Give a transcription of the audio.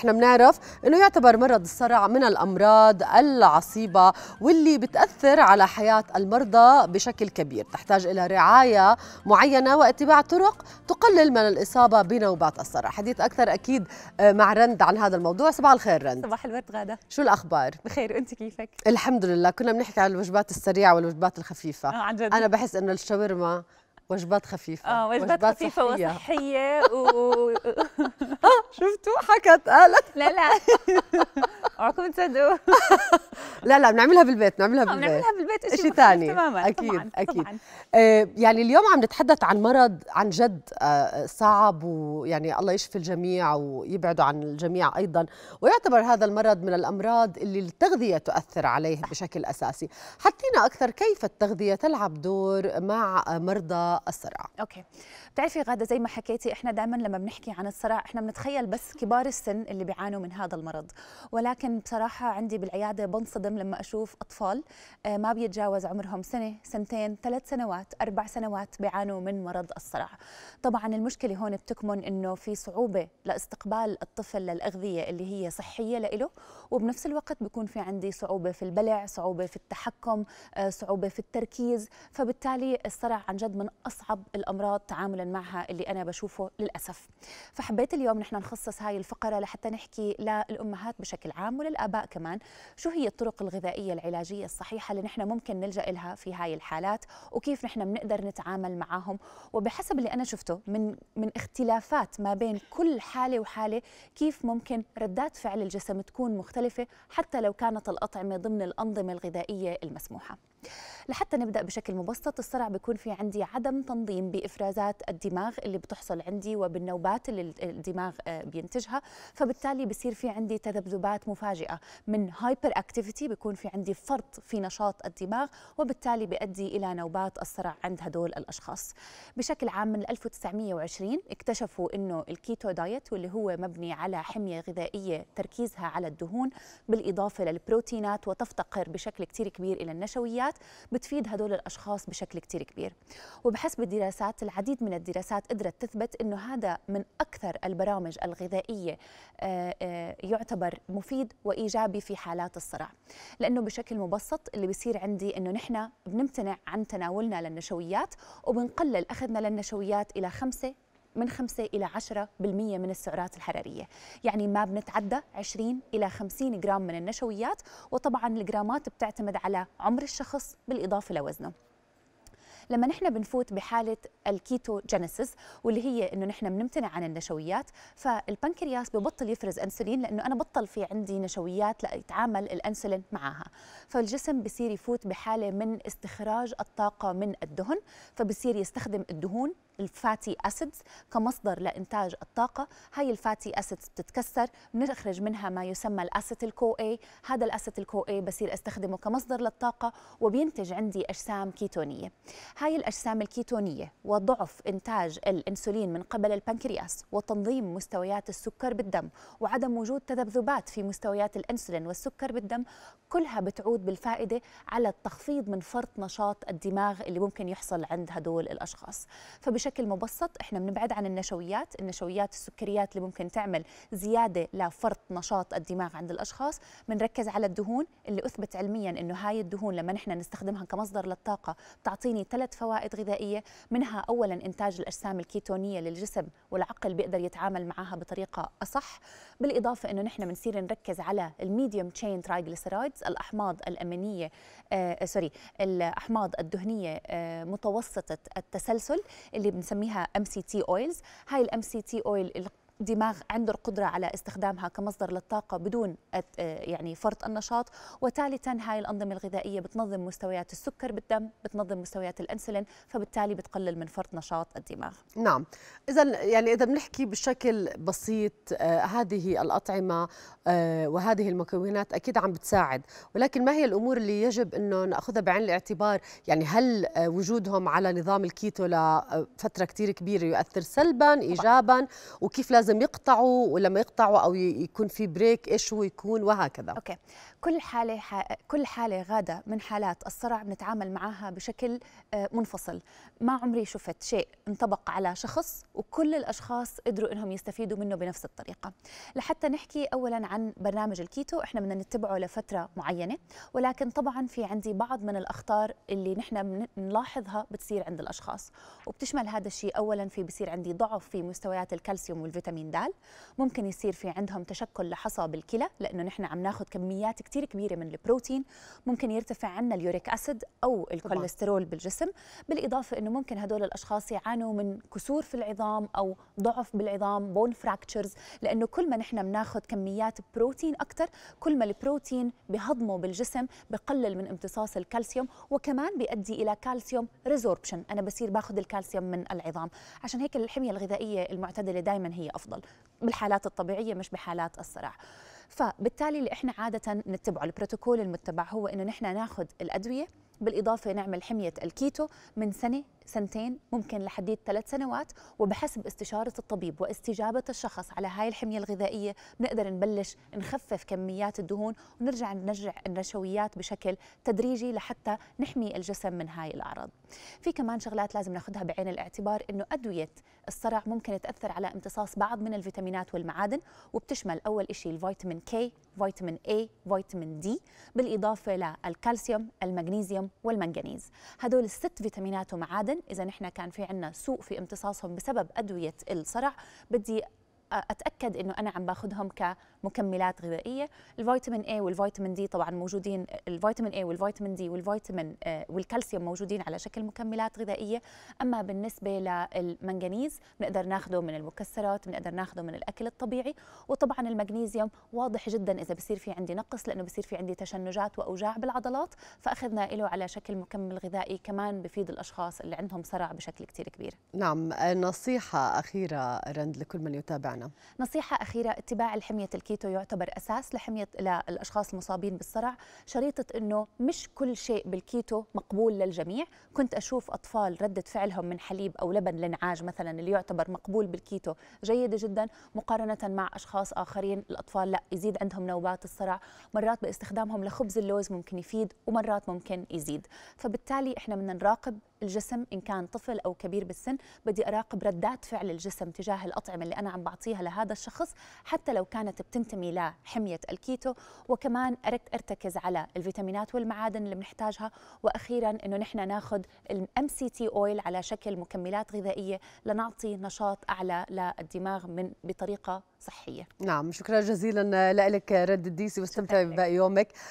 احنا بنعرف انه يعتبر مرض الصرع من الامراض العصيبه واللي بتاثر على حياه المرضى بشكل كبير، تحتاج الى رعايه معينه واتباع طرق تقلل من الاصابه بنوبات الصرع، حديث اكثر اكيد آه، مع رند عن هذا الموضوع، صباح الخير رند صباح الورد غاده شو الاخبار؟ بخير وانت كيفك؟ الحمد لله، كنا بنحكي عن الوجبات السريعه والوجبات الخفيفه آه عن جد. انا بحس انه الشاورما وجبات خفيفه اه وجبات, وجبات خفيفه صحية. وصحيه و شفتوا حكت قالت لا لا عقول تصدقوا لا لا بنعملها بالبيت بنعملها آه، بالبيت بنعملها بالبيت شيء ثاني تماما اكيد طبعاً. اكيد طبعاً. آه يعني اليوم عم نتحدث عن مرض عن جد آه صعب ويعني الله يشفي الجميع ويبعده عن الجميع ايضا ويعتبر هذا المرض من الامراض اللي التغذيه تؤثر عليه بشكل اساسي حطينا اكثر كيف التغذيه تلعب دور مع مرضى الصرع اوكي بتعرفي غاده زي ما حكيتي احنا دائما لما بنحكي عن الصرع احنا بنتخيل بس كبار السن اللي بيعانوا من هذا المرض ولكن بصراحه عندي بالعياده بنصدم القادم لما اشوف اطفال آه، ما بيتجاوز عمرهم سنه سنتين ثلاث سنوات اربع سنوات بيعانوا من مرض الصرع طبعا المشكله هون بتكمن انه في صعوبه لاستقبال الطفل للاغذيه اللي هي صحيه لإله وبنفس الوقت بيكون في عندي صعوبه في البلع صعوبه في التحكم آه، صعوبه في التركيز فبالتالي الصرع عن جد من اصعب الامراض تعاملا معها اللي انا بشوفه للاسف فحبيت اليوم نحن نخصص هاي الفقره لحتى نحكي للامهات بشكل عام وللاباء كمان شو هي الطرق الغذائية العلاجية الصحيحة اللي نحن ممكن نلجأ لها في هاي الحالات وكيف نحن بنقدر نتعامل معاهم وبحسب اللي أنا شفته من من اختلافات ما بين كل حالة وحالة كيف ممكن ردات فعل الجسم تكون مختلفة حتى لو كانت الأطعمة ضمن الأنظمة الغذائية المسموحة لحتى نبدا بشكل مبسط الصرع بيكون في عندي عدم تنظيم بافرازات الدماغ اللي بتحصل عندي وبالنوبات اللي الدماغ آه، بينتجها فبالتالي بصير في عندي تذبذبات مفاجئه من هايبر اكتيفيتي بيكون في عندي فرط في نشاط الدماغ وبالتالي بيؤدي الى نوبات الصرع عند هدول الاشخاص بشكل عام من 1920 اكتشفوا انه الكيتو دايت واللي هو مبني على حميه غذائيه تركيزها على الدهون بالاضافه للبروتينات وتفتقر بشكل كثير كبير الى النشويات التطبيقات بتفيد هدول الاشخاص بشكل كتير كبير وبحسب الدراسات العديد من الدراسات قدرت تثبت انه هذا من اكثر البرامج الغذائيه آه، آه، يعتبر مفيد وايجابي في حالات الصرع لانه بشكل مبسط اللي بيصير عندي انه نحن بنمتنع عن تناولنا للنشويات وبنقلل اخذنا للنشويات الى خمسه من 5 إلى 10% من السعرات الحرارية يعني ما بنتعدى 20 إلى 50 جرام من النشويات وطبعا الجرامات بتعتمد على عمر الشخص بالإضافة لوزنه لما نحن بنفوت بحالة الكيتو جينيسيس واللي هي انه نحن بنمتنع عن النشويات فالبنكرياس ببطل يفرز انسولين لانه انا بطل في عندي نشويات ليتعامل الانسولين معها فالجسم بصير يفوت بحالة من استخراج الطاقة من الدهن فبصير يستخدم الدهون الفاتي اسيدز كمصدر لانتاج الطاقه هاي الفاتي اسيدز بتتكسر بنخرج منها ما يسمى الاسيتيل كو اي هذا الاسيتيل كو اي بصير استخدمه كمصدر للطاقه وبينتج عندي اجسام كيتونيه هاي الاجسام الكيتونيه وضعف انتاج الانسولين من قبل البنكرياس وتنظيم مستويات السكر بالدم وعدم وجود تذبذبات في مستويات الانسولين والسكر بالدم كلها بتعود بالفائده على التخفيض من فرط نشاط الدماغ اللي ممكن يحصل عند هدول الاشخاص فبش بشكل مبسط احنا بنبعد عن النشويات النشويات السكريات اللي ممكن تعمل زياده لفرط نشاط الدماغ عند الاشخاص بنركز على الدهون اللي اثبت علميا انه هاي الدهون لما نحن نستخدمها كمصدر للطاقه بتعطيني ثلاث فوائد غذائيه منها اولا انتاج الاجسام الكيتونيه للجسم والعقل بيقدر يتعامل معها بطريقه اصح بالاضافه انه نحن بنصير نركز على الميديوم تشين ترايجليسيرايدز الاحماض الامينيه آه سوري آه، الاحماض الدهنيه آه متوسطه التسلسل اللي بنسميها ام سي تي اويلز هاي الام سي تي اويل دماغ عنده القدرة على استخدامها كمصدر للطاقة بدون آه، يعني فرط النشاط وثالثا هاي الأنظمة الغذائية بتنظم مستويات السكر بالدم بتنظم مستويات الأنسولين فبالتالي بتقلل من فرط نشاط الدماغ نعم إذا يعني إذا بنحكي بشكل بسيط آه، هذه الأطعمة آه، وهذه المكونات أكيد عم بتساعد ولكن ما هي الأمور اللي يجب أنه نأخذها بعين الاعتبار يعني هل وجودهم على نظام الكيتو لفترة كتير كبيرة يؤثر سلبا إيجابا وكيف لازم لازم يقطعوا ولما يقطعوا او يكون في بريك ايش هو يكون وهكذا اوكي كل حاله ح... كل حاله غاده من حالات الصرع بنتعامل معها بشكل آه، منفصل ما عمري شفت شيء انطبق على شخص وكل الاشخاص قدروا انهم يستفيدوا منه بنفس الطريقه لحتى نحكي اولا عن برنامج الكيتو احنا بدنا نتبعه لفتره معينه ولكن طبعا في عندي بعض من الاخطار اللي نحن بنلاحظها بتصير عند الاشخاص وبتشمل هذا الشيء اولا في بصير عندي ضعف في مستويات الكالسيوم والفيتامين فيتامين د ممكن يصير في عندهم تشكل لحصى بالكلى لانه نحن عم ناخذ كميات كثير كبيره من البروتين ممكن يرتفع عندنا اليوريك اسيد او الكوليسترول بالجسم بالاضافه انه ممكن هدول الاشخاص يعانوا من كسور في العظام او ضعف بالعظام بون فراكتشرز لانه كل ما نحن بناخذ كميات بروتين اكثر كل ما البروتين بهضمه بالجسم بقلل من امتصاص الكالسيوم وكمان بيؤدي الى كالسيوم ريزوربشن انا بصير باخذ الكالسيوم من العظام عشان هيك الحميه الغذائيه المعتدله دائما هي افضل الافضل بالحالات الطبيعيه مش بحالات الصراع فبالتالي اللي احنا عاده نتبعه البروتوكول المتبع هو انه نحن ناخذ الادويه بالاضافه نعمل حميه الكيتو من سنه سنتين ممكن لحديد ثلاث سنوات وبحسب استشارة الطبيب واستجابة الشخص على هاي الحمية الغذائية بنقدر نبلش نخفف كميات الدهون ونرجع نرجع النشويات بشكل تدريجي لحتى نحمي الجسم من هاي الأعراض في كمان شغلات لازم ناخذها بعين الاعتبار أنه أدوية الصرع ممكن تأثر على امتصاص بعض من الفيتامينات والمعادن وبتشمل أول شيء الفيتامين كي فيتامين A فيتامين D بالإضافة للكالسيوم المغنيسيوم والمنغنيز هدول الست فيتامينات ومعادن إذا نحن كان في عنا سوء في امتصاصهم بسبب أدوية الصرع بدي اتاكد انه انا عم باخذهم كمكملات غذائيه الفيتامين اي والفيتامين دي طبعا موجودين الفيتامين اي والفيتامين دي والفيتامين آه، والكالسيوم موجودين على شكل مكملات غذائيه اما بالنسبه للمنغنيز بنقدر ناخده من المكسرات بنقدر ناخده من الاكل الطبيعي وطبعا المغنيسيوم واضح جدا اذا بصير في عندي نقص لانه بصير في عندي تشنجات واوجاع بالعضلات فاخذنا له على شكل مكمل غذائي كمان بفيد الاشخاص اللي عندهم صرع بشكل كثير كبير نعم نصيحه اخيره رند لكل من يتابع تبعنا نصيحة أخيرة اتباع الحمية الكيتو يعتبر أساس لحمية للأشخاص المصابين بالصرع شريطة أنه مش كل شيء بالكيتو مقبول للجميع كنت أشوف أطفال ردة فعلهم من حليب أو لبن لنعاج مثلا اللي يعتبر مقبول بالكيتو جيدة جدا مقارنة مع أشخاص آخرين الأطفال لا يزيد عندهم نوبات الصرع مرات باستخدامهم لخبز اللوز ممكن يفيد ومرات ممكن يزيد فبالتالي إحنا بدنا نراقب الجسم ان كان طفل او كبير بالسن بدي اراقب ردات فعل الجسم تجاه الاطعمه اللي انا عم بعطيها لهذا الشخص حتى لو كانت بتنتمي لحميه الكيتو وكمان ارتكز على الفيتامينات والمعادن اللي بنحتاجها واخيرا انه نحن ناخذ الام سي تي اويل على شكل مكملات غذائيه لنعطي نشاط اعلى للدماغ من بطريقه صحيه نعم شكرا جزيلا لك رد الديسي واستمتعي بباقي يومك